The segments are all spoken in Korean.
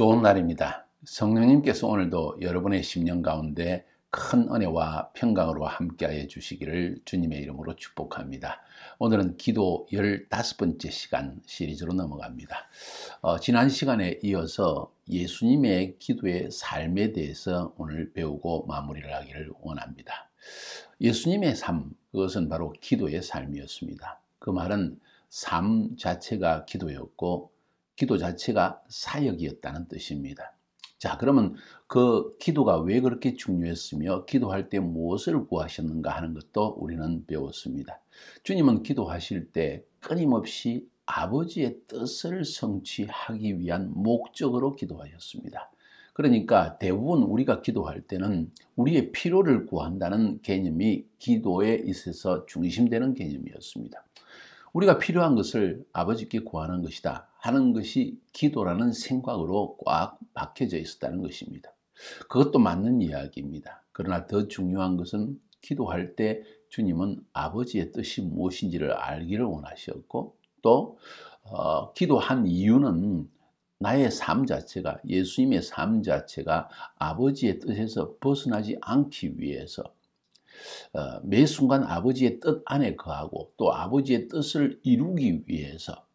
좋은 날입니다. 성령님께서 오늘도 여러분의 1년 가운데 큰 은혜와 평강으로 함께하여 주시기를 주님의 이름으로 축복합니다. 오늘은 기도 15번째 시간 시리즈로 넘어갑니다. 어, 지난 시간에 이어서 예수님의 기도의 삶에 대해서 오늘 배우고 마무리를 하기를 원합니다. 예수님의 삶, 그것은 바로 기도의 삶이었습니다. 그 말은 삶 자체가 기도였고 기도 자체가 사역이었다는 뜻입니다. 자, 그러면 그 기도가 왜 그렇게 중요했으며 기도할 때 무엇을 구하셨는가 하는 것도 우리는 배웠습니다. 주님은 기도하실 때 끊임없이 아버지의 뜻을 성취하기 위한 목적으로 기도하셨습니다. 그러니까 대부분 우리가 기도할 때는 우리의 필요를 구한다는 개념이 기도에 있어서 중심되는 개념이었습니다. 우리가 필요한 것을 아버지께 구하는 것이다 하는 것이 기도라는 생각으로 꽉 박혀져 있었다는 것입니다. 그것도 맞는 이야기입니다. 그러나 더 중요한 것은 기도할 때 주님은 아버지의 뜻이 무엇인지를 알기를 원하셨고 또 어, 기도한 이유는 나의 삶 자체가 예수님의 삶 자체가 아버지의 뜻에서 벗어나지 않기 위해서 어, 매 순간 아버지의 뜻 안에 거하고 또 아버지의 뜻을 이루기 위해서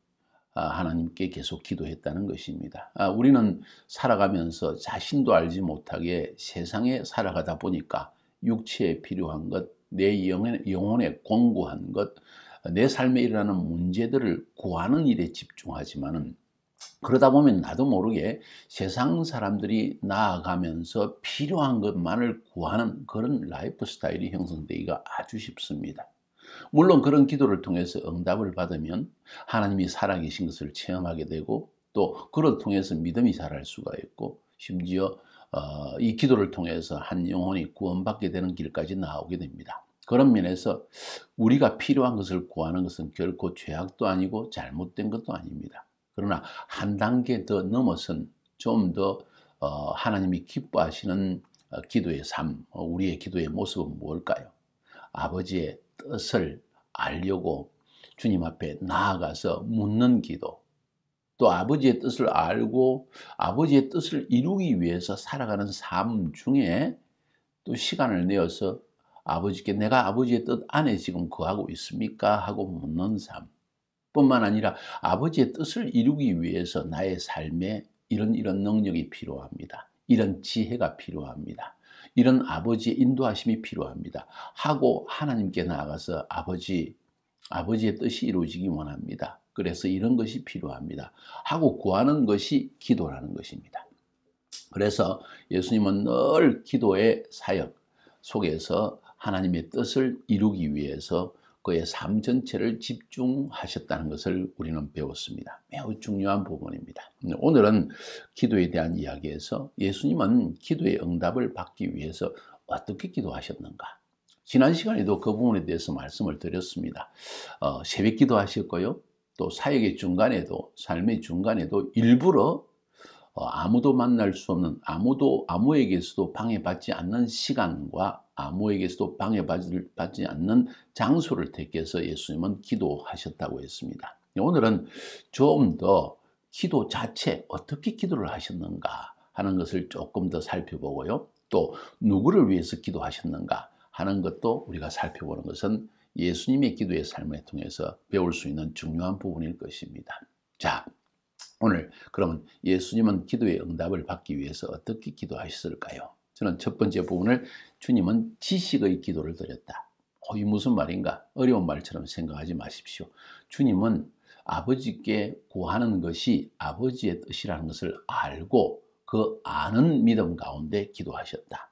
어, 하나님께 계속 기도했다는 것입니다. 아, 우리는 살아가면서 자신도 알지 못하게 세상에 살아가다 보니까 육체에 필요한 것, 내 영혼에 공고한 것, 내 삶에 일어나는 문제들을 구하는 일에 집중하지만은 그러다 보면 나도 모르게 세상 사람들이 나아가면서 필요한 것만을 구하는 그런 라이프 스타일이 형성되기가 아주 쉽습니다. 물론 그런 기도를 통해서 응답을 받으면 하나님이 살아계신 것을 체험하게 되고 또 그를 통해서 믿음이 자랄 수가 있고 심지어 어, 이 기도를 통해서 한 영혼이 구원받게 되는 길까지 나오게 됩니다. 그런 면에서 우리가 필요한 것을 구하는 것은 결코 죄악도 아니고 잘못된 것도 아닙니다. 그러나 한 단계 더 넘어선 좀더 어, 하나님이 기뻐하시는 어, 기도의 삶, 어, 우리의 기도의 모습은 뭘까요? 아버지의 뜻을 알려고 주님 앞에 나아가서 묻는 기도, 또 아버지의 뜻을 알고 아버지의 뜻을 이루기 위해서 살아가는 삶 중에 또 시간을 내어서 아버지께 내가 아버지의 뜻 안에 지금 거하고 있습니까? 하고 묻는 삶. 뿐만 아니라 아버지의 뜻을 이루기 위해서 나의 삶에 이런 이런 능력이 필요합니다. 이런 지혜가 필요합니다. 이런 아버지의 인도하심이 필요합니다. 하고 하나님께 나아가서 아버지, 아버지의 뜻이 이루어지기 원합니다. 그래서 이런 것이 필요합니다. 하고 구하는 것이 기도라는 것입니다. 그래서 예수님은 늘 기도의 사역 속에서 하나님의 뜻을 이루기 위해서 그의 삶 전체를 집중하셨다는 것을 우리는 배웠습니다. 매우 중요한 부분입니다. 오늘은 기도에 대한 이야기에서 예수님은 기도의 응답을 받기 위해서 어떻게 기도하셨는가? 지난 시간에도 그 부분에 대해서 말씀을 드렸습니다. 어, 새벽 기도하셨고요. 또 사역의 중간에도 삶의 중간에도 일부러 어, 아무도 만날 수 없는 아무도 아무에게서도 방해받지 않는 시간과 아무에게서도 방해받지 않는 장소를 택해서 예수님은 기도하셨다고 했습니다. 오늘은 좀 더 기도 자체 어떻게 기도를 하셨는가 하는 것을 조금 더 살펴보고요. 또 누구를 위해서 기도하셨는가 하는 것도 우리가 살펴보는 것은 예수님의 기도의 삶을 통해서 배울 수 있는 중요한 부분일 것입니다. 자, 오늘 그러면 예수님은 기도의 응답을 받기 위해서 어떻게 기도하셨을까요? 저는 첫 번째 부분을 주님은 지식의 기도를 드렸다. 어, 이 무슨 말인가? 어려운 말처럼 생각하지 마십시오. 주님은 아버지께 구하는 것이 아버지의 뜻이라는 것을 알고 그 아는 믿음 가운데 기도하셨다.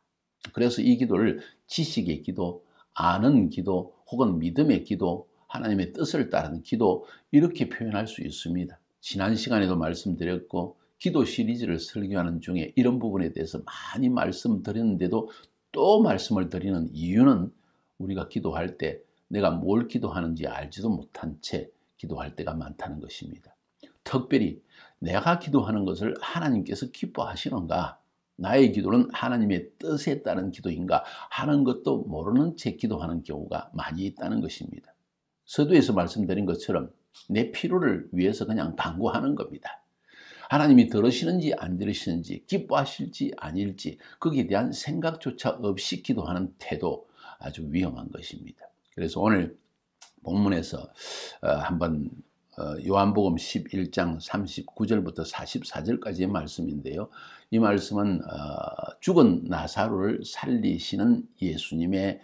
그래서 이 기도를 지식의 기도, 아는 기도, 혹은 믿음의 기도, 하나님의 뜻을 따르는 기도 이렇게 표현할 수 있습니다. 지난 시간에도 말씀드렸고 기도 시리즈를 설교하는 중에 이런 부분에 대해서 많이 말씀드렸는데도 또 말씀을 드리는 이유는 우리가 기도할 때 내가 뭘 기도하는지 알지도 못한 채 기도할 때가 많다는 것입니다. 특별히 내가 기도하는 것을 하나님께서 기뻐하시는가, 나의 기도는 하나님의 뜻에 따른 기도인가 하는 것도 모르는 채 기도하는 경우가 많이 있다는 것입니다. 서두에서 말씀드린 것처럼 내 필요를 위해서 그냥 강구하는 겁니다. 하나님이 들으시는지 안 들으시는지 기뻐하실지 아닐지 거기에 대한 생각조차 없이 기도하는 태도 아주 위험한 것입니다. 그래서 오늘 본문에서 어, 한번 어, 요한복음 11장 39절부터 44절까지의 말씀인데요. 이 말씀은 어, 죽은 나사로를 살리시는 예수님의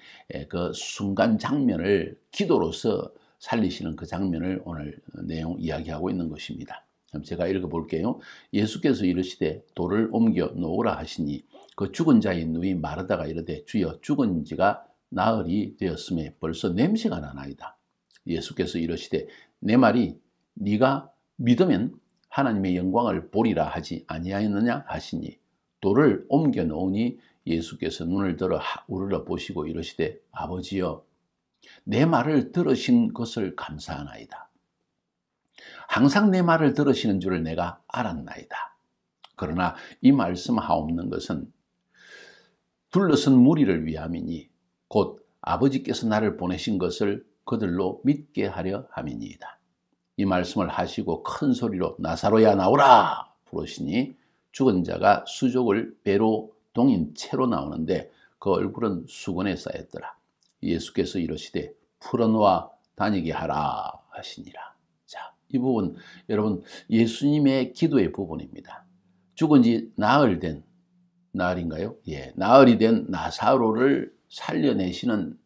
그 순간 장면을 기도로서 살리시는 그 장면을 오늘 내용 이야기하고 있는 것입니다. 제가 읽어볼게요. 예수께서 이르시되 돌을 옮겨 놓으라 하시니 그 죽은 자의 눈이 마르다가 이르되 주여 죽은 지가 나흘이 되었음에 벌써 냄새가 나나이다. 예수께서 이르시되 내 말이 네가 믿으면 하나님의 영광을 보리라 하지 아니하였느냐 하시니 돌을 옮겨 놓으니 예수께서 눈을 들어 우러러 보시고 이르시되 아버지여 내 말을 들으신 것을 감사하나이다. 항상 내 말을 들으시는 줄을 내가 알았나이다. 그러나 이 말씀하옵는 것은 둘러선 무리를 위함이니 곧 아버지께서 나를 보내신 것을 그들로 믿게 하려 함이니이다. 이 말씀을 하시고 큰 소리로 나사로야 나오라 부르시니 죽은 자가 수족을 배로 동인 채로 나오는데 그 얼굴은 수건에 쌓였더라. 예수께서 이르시되 풀어놓아 다니게 하라 하시니라. 이 부분 여러분 예수님의 기도의 부분입니다. 죽은 지 나흘 된 나흘인가요? 예, 나흘이 된 나사로를 살려내시는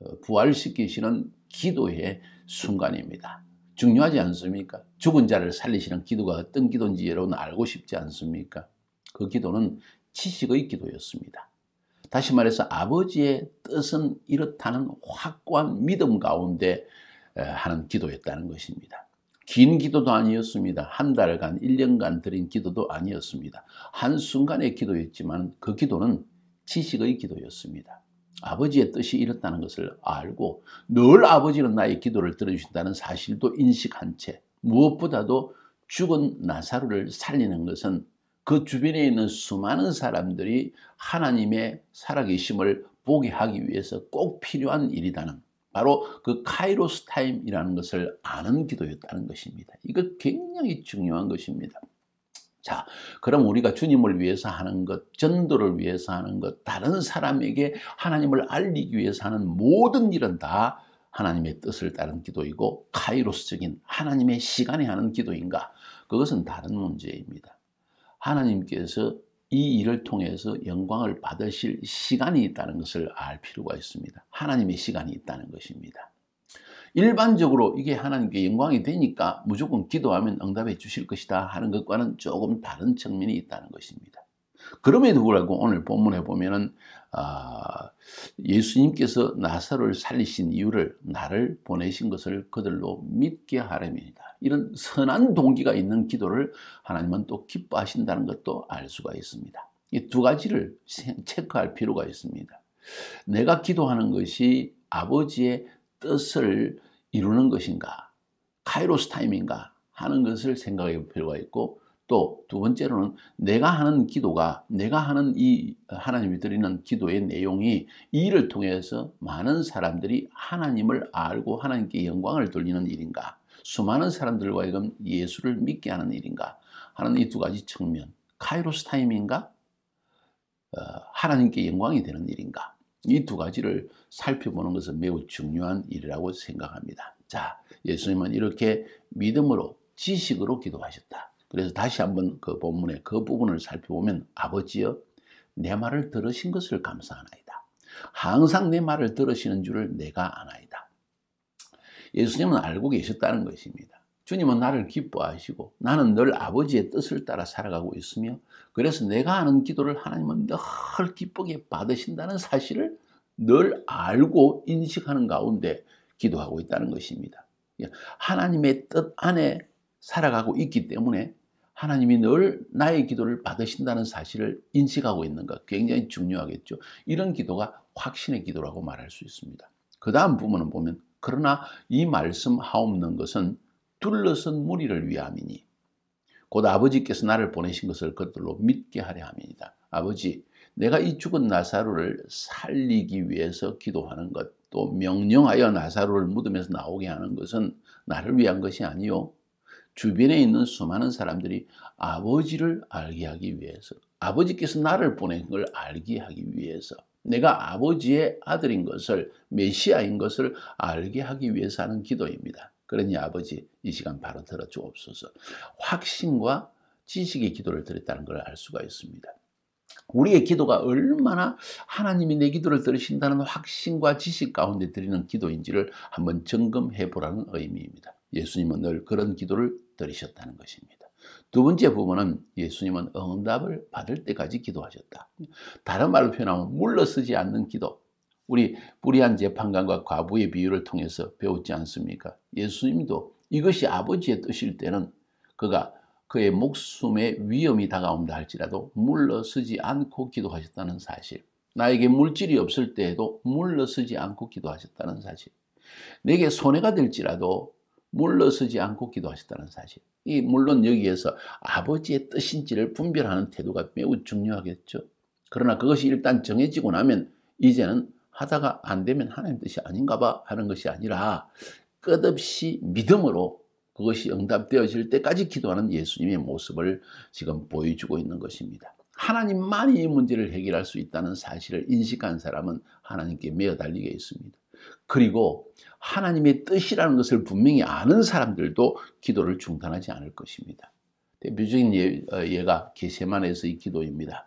어, 부활시키시는 기도의 순간입니다. 중요하지 않습니까? 죽은 자를 살리시는 기도가 어떤 기도인지 여러분 알고 싶지 않습니까? 그 기도는 지식의 기도였습니다. 다시 말해서 아버지의 뜻은 이렇다는 확고한 믿음 가운데 하는 기도였다는 것입니다. 긴 기도도 아니었습니다. 한 달간, 1년간 드린 기도도 아니었습니다. 한순간의 기도였지만 그 기도는 지식의 기도였습니다. 아버지의 뜻이 이렇다는 것을 알고 늘 아버지는 나의 기도를 들어주신다는 사실도 인식한 채 무엇보다도 죽은 나사로를 살리는 것은 그 주변에 있는 수많은 사람들이 하나님의 살아계심을 보게 하기 위해서 꼭 필요한 일이다는 바로 그 카이로스 타임이라는 것을 아는 기도였다는 것입니다. 이거 굉장히 중요한 것입니다. 자, 그럼 우리가 주님을 위해서 하는 것, 전도를 위해서 하는 것, 다른 사람에게 하나님을 알리기 위해서 하는 모든 일은 다 하나님의 뜻을 따른 기도이고 카이로스적인 하나님의 시간에 하는 기도인가? 그것은 다른 문제입니다. 하나님께서 이 일을 통해서 영광을 받으실 시간이 있다는 것을 알 필요가 있습니다. 하나님의 시간이 있다는 것입니다. 일반적으로 이게 하나님께 영광이 되니까 무조건 기도하면 응답해 주실 것이다 하는 것과는 조금 다른 측면이 있다는 것입니다. 그럼에도 불구하고 오늘 본문에 보면은 아, 예수님께서 나사로를 살리신 이유를 나를 보내신 것을 그들로 믿게 하려면다 이런 선한 동기가 있는 기도를 하나님은 또 기뻐하신다는 것도 알 수가 있습니다. 이 두 가지를 체크할 필요가 있습니다. 내가 기도하는 것이 아버지의 뜻을 이루는 것인가, 카이로스 타임인가 하는 것을 생각해 볼 필요가 있고, 또 두 번째로는 내가 하는 기도가, 내가 하는 이 하나님이 드리는 기도의 내용이 이를 통해서 많은 사람들이 하나님을 알고 하나님께 영광을 돌리는 일인가 수많은 사람들과 이금 예수를 믿게 하는 일인가 하는 이 두 가지 측면 카이로스 타임인가 어, 하나님께 영광이 되는 일인가 이 두 가지를 살펴보는 것은 매우 중요한 일이라고 생각합니다. 자, 예수님은 이렇게 믿음으로 지식으로 기도하셨다. 그래서 다시 한번 그 본문의 그 부분을 살펴보면 아버지여 내 말을 들으신 것을 감사하나이다. 항상 내 말을 들으시는 줄을 내가 아나이다. 예수님은 알고 계셨다는 것입니다. 주님은 나를 기뻐하시고 나는 늘 아버지의 뜻을 따라 살아가고 있으며 그래서 내가 하는 기도를 하나님은 늘 기쁘게 받으신다는 사실을 늘 알고 인식하는 가운데 기도하고 있다는 것입니다. 예, 하나님의 뜻 안에 살아가고 있기 때문에 하나님이 늘 나의 기도를 받으신다는 사실을 인식하고 있는가 굉장히 중요하겠죠. 이런 기도가 확신의 기도라고 말할 수 있습니다. 그 다음 부분은 보면 그러나 이 말씀 하옵는 것은 둘러선 무리를 위함이니 곧 아버지께서 나를 보내신 것을 그들로 믿게 하려 함이니다. 아버지, 내가 이 죽은 나사로를 살리기 위해서 기도하는 것, 또 명령하여 나사로를 무덤에서 나오게 하는 것은 나를 위한 것이 아니요. 주변에 있는 수많은 사람들이 아버지를 알게 하기 위해서, 아버지께서 나를 보낸 걸 알게 하기 위해서 내가 아버지의 아들인 것을 메시아인 것을 알게 하기 위해서 하는 기도입니다. 그러니 아버지 이 시간 바로 들어주옵소서. 확신과 지식의 기도를 드렸다는 걸 알 수가 있습니다. 우리의 기도가 얼마나 하나님이 내 기도를 들으신다는 확신과 지식 가운데 드리는 기도인지를 한번 점검해 보라는 의미입니다. 예수님은 늘 그런 기도를 들으셨다는 것입니다. 두 번째 부분은 예수님은 응답을 받을 때까지 기도하셨다. 다른 말로 표현하면 물러서지 않는 기도. 우리 뿌리한 재판관과 과부의 비유를 통해서 배웠지 않습니까? 예수님도 이것이 아버지의 뜻일 때는 그가 그의 목숨에 위험이 다가온다 할지라도 물러서지 않고 기도하셨다는 사실. 나에게 물질이 없을 때에도 물러서지 않고 기도하셨다는 사실. 내게 손해가 될지라도 물러서지 않고 기도하셨다는 사실. 이 물론 여기에서 아버지의 뜻인지를 분별하는 태도가 매우 중요하겠죠. 그러나 그것이 일단 정해지고 나면 이제는 하다가 안 되면 하나님 뜻이 아닌가 봐 하는 것이 아니라 끝없이 믿음으로 그것이 응답되어질 때까지 기도하는 예수님의 모습을 지금 보여주고 있는 것입니다. 하나님만이 이 문제를 해결할 수 있다는 사실을 인식한 사람은 하나님께 매어 달리게 있습니다. 그리고 하나님의 뜻이라는 것을 분명히 아는 사람들도 기도를 중단하지 않을 것입니다. 대표적인 예, 어, 가 게세만에서의 기도입니다.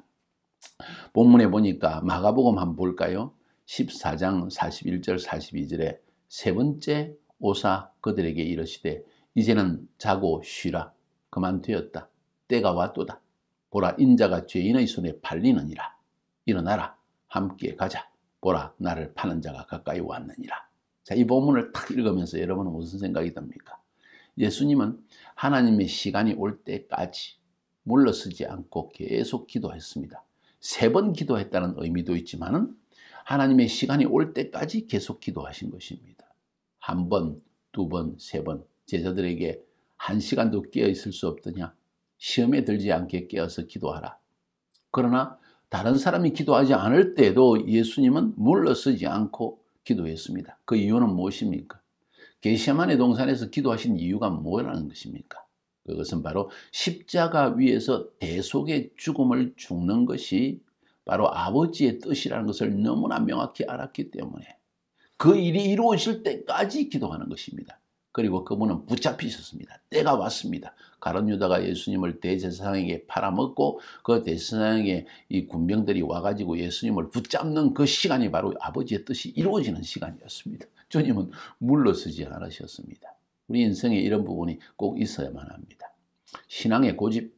본문에 보니까 마가복음 한번 볼까요? 14장 41절 42절에 세 번째 오사 그들에게 이르시되 이제는 자고 쉬라 그만되었다 때가 왔도다 보라 인자가 죄인의 손에 팔리느니라 일어나라 함께 가자 보라 나를 파는 자가 가까이 왔느니라. 자, 이 본문을 탁 읽으면서 여러분은 무슨 생각이 듭니까? 예수님은 하나님의 시간이 올 때까지 물러서지 않고 계속 기도했습니다. 세 번 기도했다는 의미도 있지만 하나님의 시간이 올 때까지 계속 기도하신 것입니다. 한 번, 두 번, 세 번. 제자들에게 한 시간도 깨어 있을 수 없더냐? 시험에 들지 않게 깨어서 기도하라. 그러나 다른 사람이 기도하지 않을 때도 예수님은 물러서지 않고 기도했습니다. 그 이유는 무엇입니까? 게시만의 동산에서 기도하신 이유가 뭐라는 것입니까? 그것은 바로 십자가 위에서 대속의 죽음을 죽는 것이 바로 아버지의 뜻이라는 것을 너무나 명확히 알았기 때문에 그 일이 이루어질 때까지 기도하는 것입니다. 그리고 그분은 붙잡히셨습니다. 때가 왔습니다. 가론유다가 예수님을 대제사장에게 팔아먹고 그 대제사장의 이 군병들이 와가지고 예수님을 붙잡는 그 시간이 바로 아버지의 뜻이 이루어지는 시간이었습니다. 주님은 물러서지 않으셨습니다. 우리 인생에 이런 부분이 꼭 있어야만 합니다. 신앙의 고집,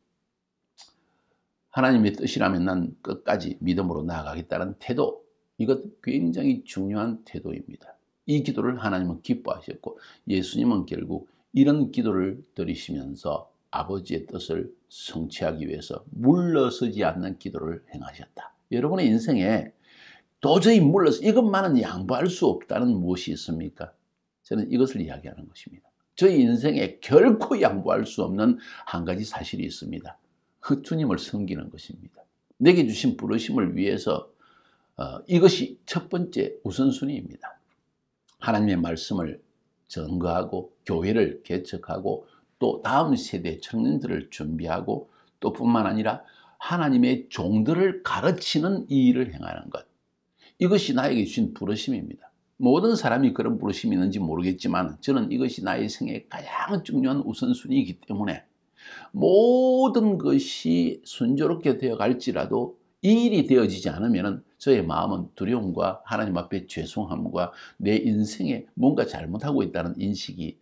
하나님의 뜻이라면 난 끝까지 믿음으로 나아가겠다는 태도, 이것 굉장히 중요한 태도입니다. 이 기도를 하나님은 기뻐하셨고 예수님은 결국 이런 기도를 드리시면서 아버지의 뜻을 성취하기 위해서 물러서지 않는 기도를 행하셨다. 여러분의 인생에 도저히 물러서 이것만은 양보할 수 없다는 무엇이 있습니까? 저는 이것을 이야기하는 것입니다. 저희 인생에 결코 양보할 수 없는 한 가지 사실이 있습니다. 그 주님을 섬기는 것입니다. 내게 주신 부르심을 위해서 어, 이것이 첫 번째 우선순위입니다. 하나님의 말씀을 전거하고 교회를 개척하고 또 다음 세대 청년들을 준비하고 또 뿐만 아니라 하나님의 종들을 가르치는 이 일을 행하는 것. 이것이 나에게 주신 부르심입니다. 모든 사람이 그런 부르심이 있는지 모르겠지만 저는 이것이 나의 생애 가장 중요한 우선순위이기 때문에 모든 것이 순조롭게 되어 갈지라도 이 일이 되어지지 않으면 저의 마음은 두려움과 하나님 앞에 죄송함과 내 인생에 뭔가 잘못하고 있다는 인식이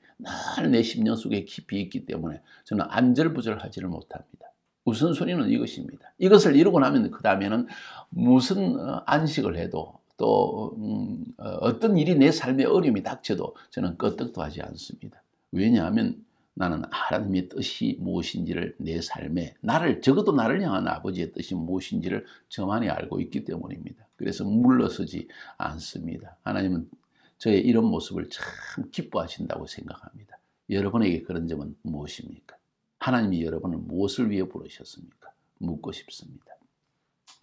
늘내 심년 속에 깊이 있기 때문에 저는 안절부절하지를 못합니다. 우선순위는 이것입니다. 이것을 이루고 나면 그 다음에는 무슨 어, 안식을 해도 또 음, 어, 어떤 일이 내 삶에 어려움이 닥쳐도 저는 끄떡도 하지 않습니다. 왜냐하면 나는 하나님의 뜻이 무엇인지를 내 삶에 나를 적어도 나를 향한 아버지의 뜻이 무엇인지를 저만이 알고 있기 때문입니다. 그래서 물러서지 않습니다. 하나님은 저의 이런 모습을 참 기뻐하신다고 생각합니다. 여러분에게 그런 점은 무엇입니까? 하나님이 여러분을 무엇을 위해 부르셨습니까? 묻고 싶습니다.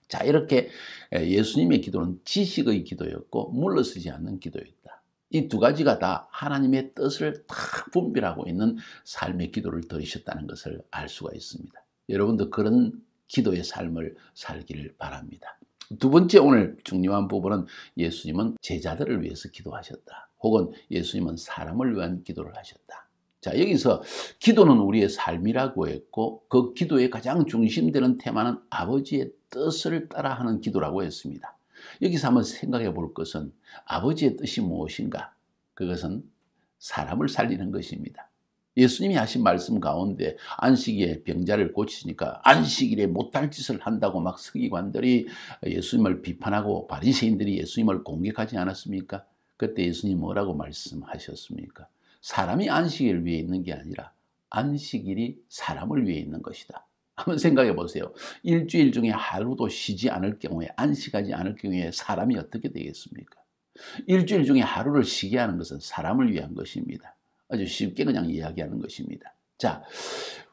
자, 이렇게 예수님의 기도는 지식의 기도였고 물러서지 않는 기도였다. 이두 가지가 다 하나님의 뜻을 탁 분별하고 있는 삶의 기도를 드리셨다는 것을 알 수가 있습니다. 여러분도 그런 기도의 삶을 살기를 바랍니다. 두 번째 오늘 중요한 부분은 예수님은 제자들을 위해서 기도하셨다. 혹은 예수님은 사람을 위한 기도를 하셨다. 자, 여기서 기도는 우리의 삶이라고 했고 그 기도의 가장 중심되는 테마는 아버지의 뜻을 따라 하는 기도라고 했습니다. 여기서 한번 생각해 볼 것은 아버지의 뜻이 무엇인가? 그것은 사람을 살리는 것입니다. 예수님이 하신 말씀 가운데 안식일에 병자를 고치니까 안식일에 못할 짓을 한다고 막 서기관들이 예수님을 비판하고 바리새인들이 예수님을 공격하지 않았습니까? 그때 예수님 뭐라고 말씀하셨습니까? 사람이 안식일 위에 있는 게 아니라 안식일이 사람을 위해 있는 것이다. 한번 생각해 보세요. 일주일 중에 하루도 쉬지 않을 경우에 안식하지 않을 경우에 사람이 어떻게 되겠습니까? 일주일 중에 하루를 쉬게 하는 것은 사람을 위한 것입니다. 아주 쉽게 그냥 이야기하는 것입니다. 자,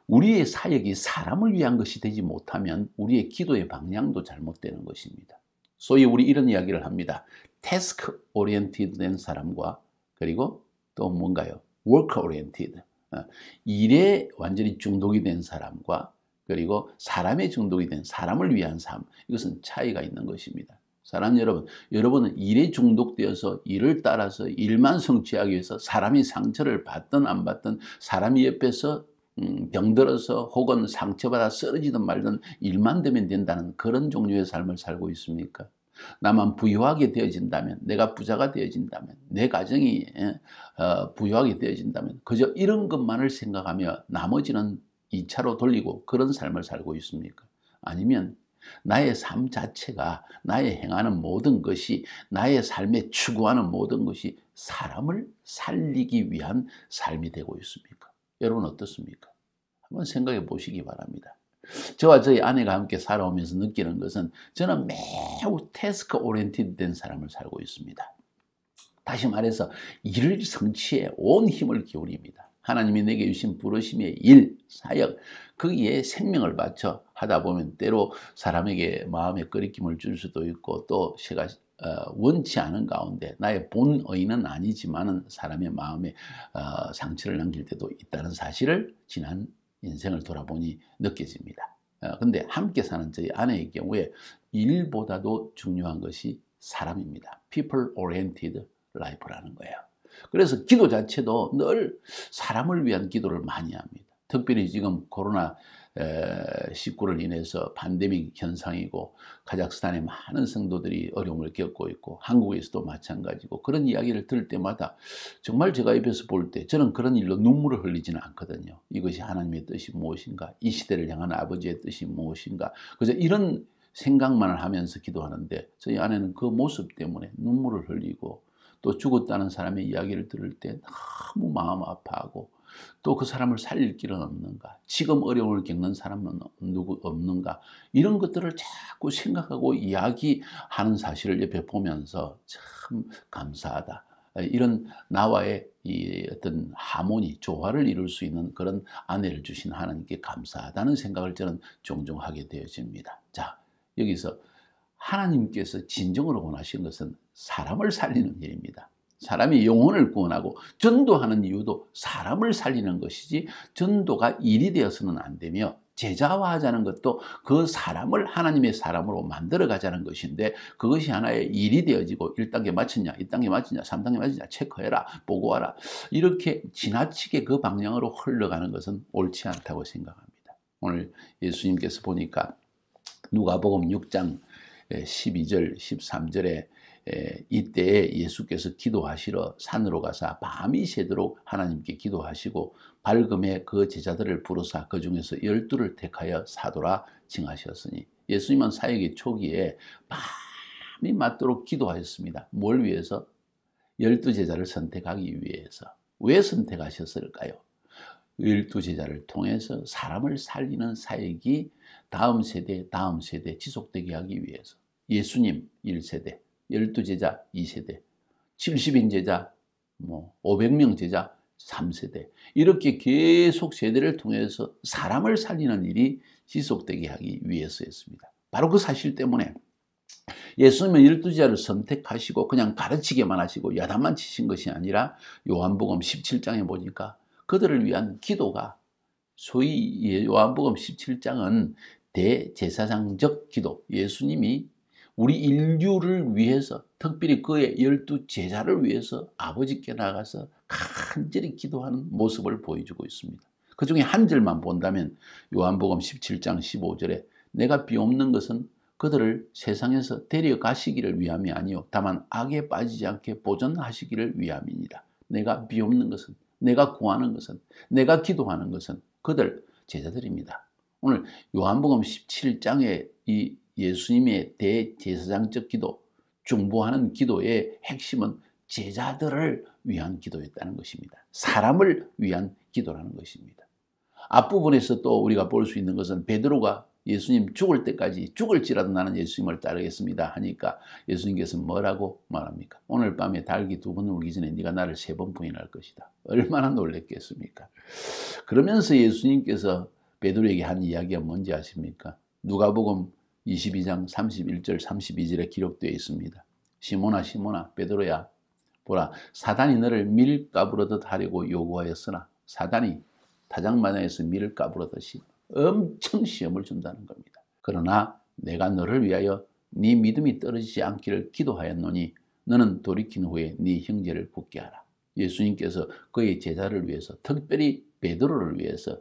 우리의 사역이 사람을 위한 것이 되지 못하면 우리의 기도의 방향도 잘못되는 것입니다. 소위 우리 이런 이야기를 합니다. 태스크 오리엔티드된 사람과 그리고 또 뭔가요? 워크 오리엔티드. 어, 일에 완전히 중독이 된 사람과 그리고 사람의 중독이 된 사람을 위한 삶 이것은 차이가 있는 것입니다. 사람 여러분, 여러분은 일에 중독되어서 일을 따라서 일만 성취하기 위해서 사람이 상처를 받든 안 받든 사람이 옆에서 음, 병들어서 혹은 상처받아 쓰러지든 말든 일만 되면 된다는 그런 종류의 삶을 살고 있습니까? 나만 부유하게 되어진다면, 내가 부자가 되어진다면, 내 가정이 어, 부유하게 되어진다면, 그저 이런 것만을 생각하며 나머지는 2차로 돌리고 그런 삶을 살고 있습니까? 아니면 나의 삶 자체가 나의 행하는 모든 것이 나의 삶에 추구하는 모든 것이 사람을 살리기 위한 삶이 되고 있습니까? 여러분 어떻습니까? 한번 생각해 보시기 바랍니다. 저와 저희 아내가 함께 살아오면서 느끼는 것은 저는 매우 태스크 오리엔티드된 사람을 살고 있습니다. 다시 말해서 일을 성취에 온 힘을 기울입니다. 하나님이 내게 주신 부르심의 일, 사역 거기에 생명을 바쳐 하다 보면 때로 사람에게 마음의 거리낌을 줄 수도 있고 또 제가 어, 원치 않은 가운데 나의 본의는 아니지만은 사람의 마음에 어, 상처를 남길 때도 있다는 사실을 지난 인생을 돌아보니 느껴집니다. 어, 근데 함께 사는 저희 아내의 경우에 일보다도 중요한 것이 사람입니다. People oriented life라는 거예요. 그래서 기도 자체도 늘 사람을 위한 기도를 많이 합니다. 특별히 지금 코로나 19를 인해서 반데믹 현상이고 카자흐스탄의 많은 성도들이 어려움을 겪고 있고 한국에서도 마찬가지고 그런 이야기를 들을 때마다 정말 제가 옆에서 볼 때 저는 그런 일로 눈물을 흘리지는 않거든요. 이것이 하나님의 뜻이 무엇인가 이 시대를 향한 아버지의 뜻이 무엇인가 그래서 이런 생각만 하면서 기도하는데 저희 아내는 그 모습 때문에 눈물을 흘리고 또 죽었다는 사람의 이야기를 들을 때 너무 마음 아파하고 또 그 사람을 살릴 길은 없는가 지금 어려움을 겪는 사람은 누구 없는가 이런 것들을 자꾸 생각하고 이야기하는 사실을 옆에 보면서 참 감사하다 이런 나와의 이 어떤 하모니, 조화를 이룰 수 있는 그런 아내를 주신 하나님께 감사하다는 생각을 저는 종종 하게 되어집니다. 자, 여기서 하나님께서 진정으로 원하신 것은 사람을 살리는 일입니다. 사람이 영혼을 구원하고 전도하는 이유도 사람을 살리는 것이지 전도가 일이 되어서는 안 되며 제자화하자는 것도 그 사람을 하나님의 사람으로 만들어 가자는 것인데 그것이 하나의 일이 되어지고 1단계 마쳤냐 2단계 마쳤냐 3단계 마쳤냐 체크해라 보고하라 이렇게 지나치게 그 방향으로 흘러가는 것은 옳지 않다고 생각합니다 오늘 예수님께서 보니까 누가복음 6장 12절 예, 13절에 예, 이때에 예수께서 기도하시러 산으로 가사 밤이 새도록 하나님께 기도하시고 밝음에 그 제자들을 부르사 그 중에서 열두를 택하여 사도라 칭하셨으니 예수님은 사역의 초기에 밤이 맞도록 기도하셨습니다. 뭘 위해서? 열두 제자를 선택하기 위해서. 왜 선택하셨을까요? 열두 제자를 통해서 사람을 살리는 사역이 다음 세대, 다음 세대 지속되게 하기 위해서 예수님 1세대, 12제자 2세대, 70인 제자, 뭐 500명 제자 3세대 이렇게 계속 세대를 통해서 사람을 살리는 일이 지속되게 하기 위해서였습니다. 바로 그 사실 때문에 예수님은 12제자를 선택하시고 그냥 가르치기만 하시고 야단만 치신 것이 아니라 요한복음 17장에 보니까 그들을 위한 기도가 소위 요한복음 17장은 대제사장적 기도 예수님이 우리 인류를 위해서 특별히 그의 열두 제자를 위해서 아버지께 나가서 간절히 기도하는 모습을 보여주고 있습니다. 그 중에 한 절만 본다면 요한복음 17장 15절에 내가 비옵는 것은 그들을 세상에서 데려가시기를 위함이 아니요 다만 악에 빠지지 않게 보존하시기를 위함이니라. 내가 비옵는 것은 내가 구하는 것은 내가 기도하는 것은 그들 제자들입니다. 오늘 요한복음 17장에 이 예수님의 대제사장적 기도, 중보하는 기도의 핵심은 제자들을 위한 기도였다는 것입니다. 사람을 위한 기도라는 것입니다. 앞부분에서 또 우리가 볼 수 있는 것은 베드로가 예수님 죽을 때까지 죽을지라도 나는 예수님을 따르겠습니다 하니까 예수님께서 뭐라고 말합니까? 오늘 밤에 달기 두 번 울기 전에 네가 나를 세 번 부인할 것이다. 얼마나 놀랬겠습니까? 그러면서 예수님께서 베드로에게 한 이야기가 뭔지 아십니까? 누가복음 22장 31절 32절에 기록되어 있습니다. 시몬아 시몬아 베드로야 보라 사단이 너를 밀 까부르듯 하려고 요구하였으나 사단이 타장마녀에서 밀을 까부르듯이 엄청 시험을 준다는 겁니다. 그러나 내가 너를 위하여 네 믿음이 떨어지지 않기를 기도하였노니 너는 돌이킨 후에 네 형제를 굳게 하라. 예수님께서 그의 제자를 위해서 특별히 베드로를 위해서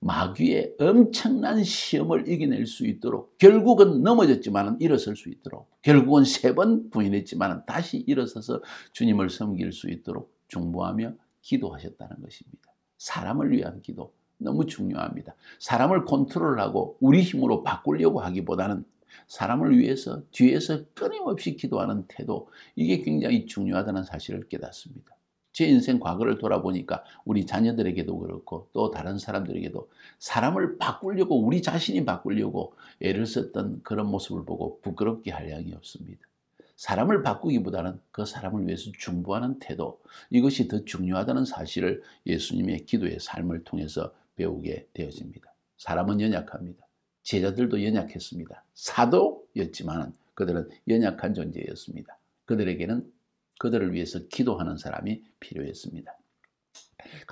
마귀의 엄청난 시험을 이겨낼 수 있도록 결국은 넘어졌지만 일어설 수 있도록 결국은 세 번 부인했지만 다시 일어서서 주님을 섬길 수 있도록 중보하며 기도하셨다는 것입니다. 사람을 위한 기도 너무 중요합니다. 사람을 컨트롤하고 우리 힘으로 바꾸려고 하기보다는 사람을 위해서 뒤에서 끊임없이 기도하는 태도 이게 굉장히 중요하다는 사실을 깨닫습니다. 제 인생 과거를 돌아보니까 우리 자녀들에게도 그렇고 또 다른 사람들에게도 사람을 바꾸려고 우리 자신이 바꾸려고 애를 썼던 그런 모습을 보고 부끄럽게 할 양이 없습니다. 사람을 바꾸기보다는 그 사람을 위해서 중보하는 태도 이것이 더 중요하다는 사실을 예수님의 기도의 삶을 통해서 배우게 되어집니다. 사람은 연약합니다. 제자들도 연약했습니다. 사도였지만 그들은 연약한 존재였습니다. 그들에게는 그들을 위해서 기도하는 사람이 필요했습니다.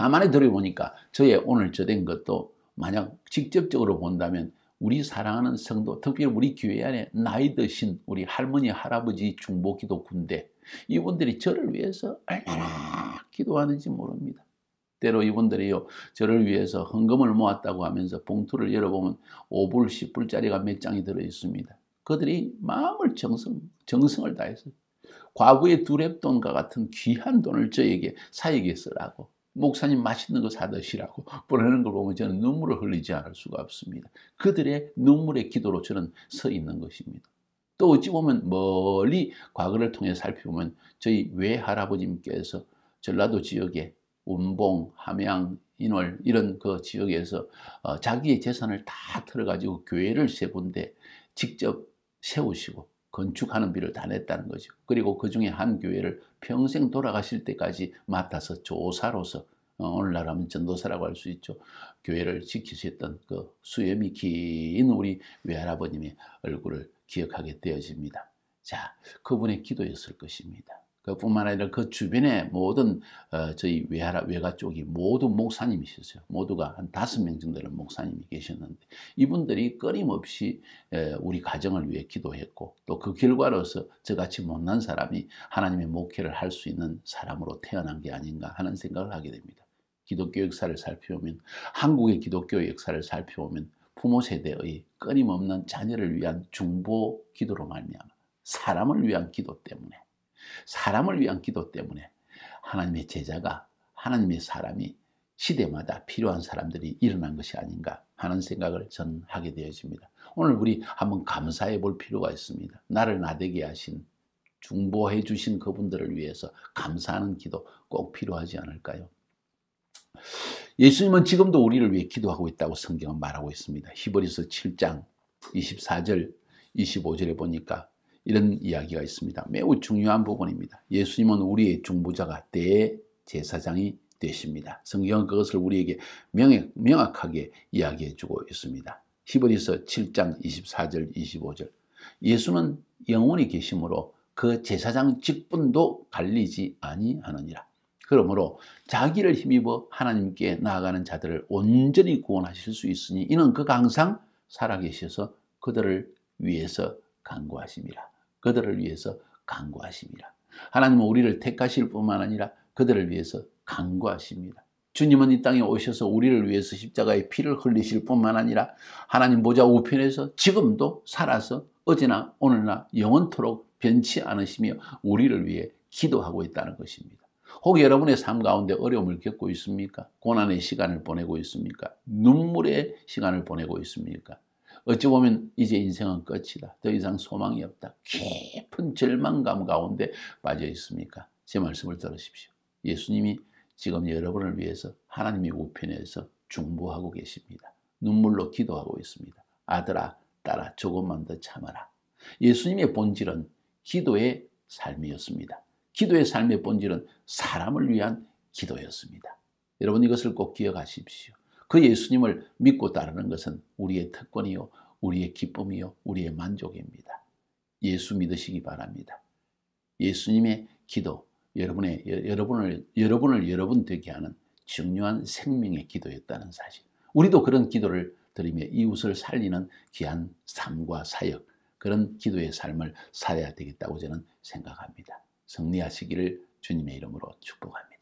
가만히 들어보니까 저의 오늘 저 된 것도 만약 직접적으로 본다면 우리 사랑하는 성도, 특별히 우리 교회 안에 나이 드신 우리 할머니, 할아버지, 중보기도 군대 이분들이 저를 위해서 얼마나 기도하는지 모릅니다. 때로 이분들이요 저를 위해서 헌금을 모았다고 하면서 봉투를 열어보면 5불, 10불짜리가 몇 장이 들어있습니다. 그들이 마음을 정성, 정성을 다해서 과거의 두랩돈과 같은 귀한 돈을 저에게 사에게 쓰라고 목사님 맛있는 거 사드시라고 보내는 걸 보면 저는 눈물을 흘리지 않을 수가 없습니다. 그들의 눈물의 기도로 저는 서 있는 것입니다. 또 어찌 보면 멀리 과거를 통해 살펴보면 저희 외할아버님께서 전라도 지역에 운봉, 함양, 인월 이런 그 지역에서 어, 자기의 재산을 다 털어가지고 교회를 세 군데 직접 세우시고 건축하는 비를 다 냈다는 거죠. 그리고 그 중에 한 교회를 평생 돌아가실 때까지 맡아서 조사로서 어, 오늘날 하면 전도사라고 할 수 있죠. 교회를 지키셨던 그 수염이 긴 우리 외할아버님의 얼굴을 기억하게 되어집니다. 자, 그분의 기도였을 것입니다. 그뿐만 아니라 그 주변에 모든 어, 저희 외하 외가 쪽이 모두 목사님이셨어요. 모두가 한 다섯 명 정도 는 목사님이 계셨는데 이분들이 끊임없이 에, 우리 가정을 위해 기도했고 또 그 결과로서 저같이 못난 사람이 하나님의 목회를 할 수 있는 사람으로 태어난 게 아닌가 하는 생각을 하게 됩니다. 기독교 역사를 살펴보면 한국의 기독교 역사를 살펴보면 부모 세대의 끊임없는 자녀를 위한 중보 기도로 말미암아 사람을 위한 기도 때문에 사람을 위한 기도 때문에 하나님의 제자가 하나님의 사람이 시대마다 필요한 사람들이 일어난 것이 아닌가 하는 생각을 전 하게 되어집니다. 오늘 우리 한번 감사해 볼 필요가 있습니다. 나를 나되게 하신 중보해 주신 그분들을 위해서 감사하는 기도 꼭 필요하지 않을까요? 예수님은 지금도 우리를 위해 기도하고 있다고 성경은 말하고 있습니다. 히브리서 7장 24절 25절에 보니까 이런 이야기가 있습니다. 매우 중요한 부분입니다. 예수님은 우리의 중보자가 때 제사장이 되십니다. 성경은 그것을 우리에게 명예, 명확하게 이야기해 주고 있습니다. 히브리서 7장 24절 25절 예수는 영원히 계심으로 그 제사장 직분도 갈리지 아니하느니라. 그러므로 자기를 힘입어 하나님께 나아가는 자들을 온전히 구원하실 수 있으니 이는 그가 항상 살아계셔서 그들을 위해서 간구하심이라. 그들을 위해서 강구하십니다. 하나님은 우리를 택하실 뿐만 아니라 그들을 위해서 강구하십니다. 주님은 이 땅에 오셔서 우리를 위해서 십자가의 피를 흘리실 뿐만 아니라 하나님 보좌 우편에서 지금도 살아서 어제나 오늘나 영원토록 변치 않으시며 우리를 위해 기도하고 있다는 것입니다. 혹 여러분의 삶 가운데 어려움을 겪고 있습니까? 고난의 시간을 보내고 있습니까? 눈물의 시간을 보내고 있습니까? 어찌 보면 이제 인생은 끝이다. 더 이상 소망이 없다. 깊은 절망감 가운데 빠져 있습니까? 제 말씀을 들으십시오. 예수님이 지금 여러분을 위해서 하나님의 우편에서 중보하고 계십니다. 눈물로 기도하고 있습니다. 아들아, 딸아, 조금만 더 참아라. 예수님의 본질은 기도의 삶이었습니다. 기도의 삶의 본질은 사람을 위한 기도였습니다. 여러분 이것을 꼭 기억하십시오. 그 예수님을 믿고 따르는 것은 우리의 특권이요, 우리의 기쁨이요, 우리의 만족입니다. 예수 믿으시기 바랍니다. 예수님의 기도, 여러분의, 여러분을, 여러분을 여러분 되게 하는 중요한 생명의 기도였다는 사실. 우리도 그런 기도를 드리며 이웃을 살리는 귀한 삶과 사역, 그런 기도의 삶을 살아야 되겠다고 저는 생각합니다. 승리하시기를 주님의 이름으로 축복합니다.